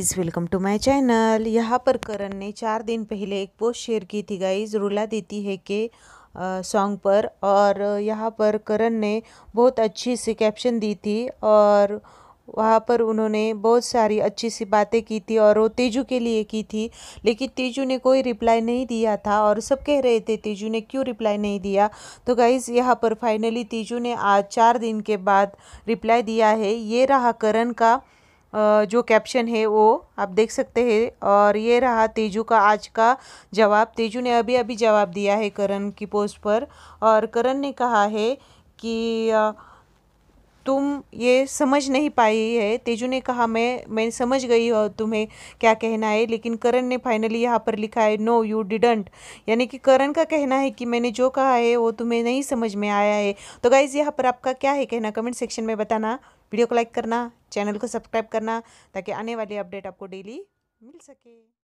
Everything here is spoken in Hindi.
guys welcome to my channel यहाँ पर करण ने चार दिन पहले एक पोस्ट शेयर की थी गाइज रुला देती है के सॉन्ग पर और यहाँ पर करण ने बहुत अच्छी सी कैप्शन दी थी और वहाँ पर उन्होंने बहुत सारी अच्छी सी बातें की थी और वो तेजू के लिए की थी लेकिन तेजू ने कोई रिप्लाई नहीं दिया था और सब कह रहे थे तेजू ने क्यों रिप्लाई नहीं दिया तो गाइज़ यहाँ पर फाइनली तेजू ने आज चार दिन के बाद रिप्लाई दिया है ये रहा करण का जो कैप्शन है वो आप देख सकते हैं और ये रहा तेजू का आज का जवाब तेजू ने अभी अभी जवाब दिया है करण की पोस्ट पर और करण ने कहा है कि तुम ये समझ नहीं पाई है तेजू ने कहा मैं मैं समझ गई हूँ तुम्हें क्या कहना है लेकिन करण ने फाइनली यहाँ पर लिखा है नो यू डिडंट यानी कि करण का कहना है कि मैंने जो कहा है वो तुम्हें नहीं समझ में आया है तो गाइज़ यहाँ पर आपका क्या है कहना कमेंट सेक्शन में बताना वीडियो को लाइक करना चैनल को सब्सक्राइब करना ताकि आने वाली अपडेट आपको डेली मिल सके